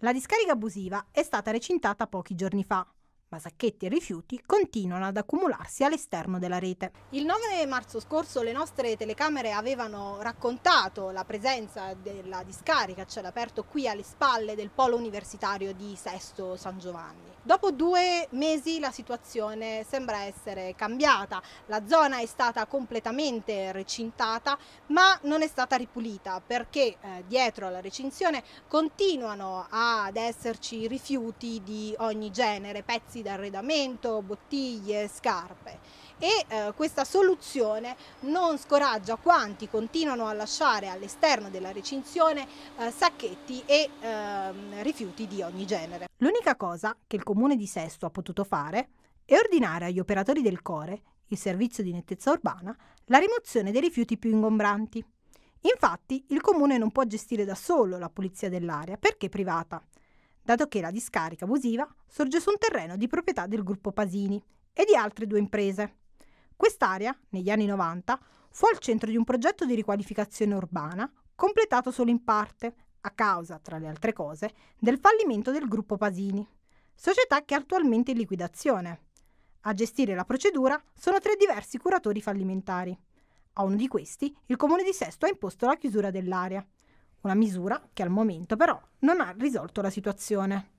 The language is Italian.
La discarica abusiva è stata recintata pochi giorni fa ma sacchetti e rifiuti continuano ad accumularsi all'esterno della rete. Il 9 marzo scorso le nostre telecamere avevano raccontato la presenza della discarica a cielo aperto qui alle spalle del polo universitario di Sesto San Giovanni. Dopo due mesi la situazione sembra essere cambiata, la zona è stata completamente recintata ma non è stata ripulita perché eh, dietro alla recinzione continuano ad esserci rifiuti di ogni genere, pezzi pezzi d'arredamento, bottiglie, scarpe e eh, questa soluzione non scoraggia quanti continuano a lasciare all'esterno della recinzione eh, sacchetti e eh, rifiuti di ogni genere. L'unica cosa che il comune di Sesto ha potuto fare è ordinare agli operatori del Core, il servizio di nettezza urbana, la rimozione dei rifiuti più ingombranti. Infatti il comune non può gestire da solo la pulizia dell'area perché è privata dato che la discarica abusiva sorge su un terreno di proprietà del gruppo Pasini e di altre due imprese. Quest'area, negli anni 90, fu al centro di un progetto di riqualificazione urbana, completato solo in parte, a causa, tra le altre cose, del fallimento del gruppo Pasini, società che è attualmente in liquidazione. A gestire la procedura sono tre diversi curatori fallimentari. A uno di questi, il comune di Sesto ha imposto la chiusura dell'area, una misura che al momento però non ha risolto la situazione.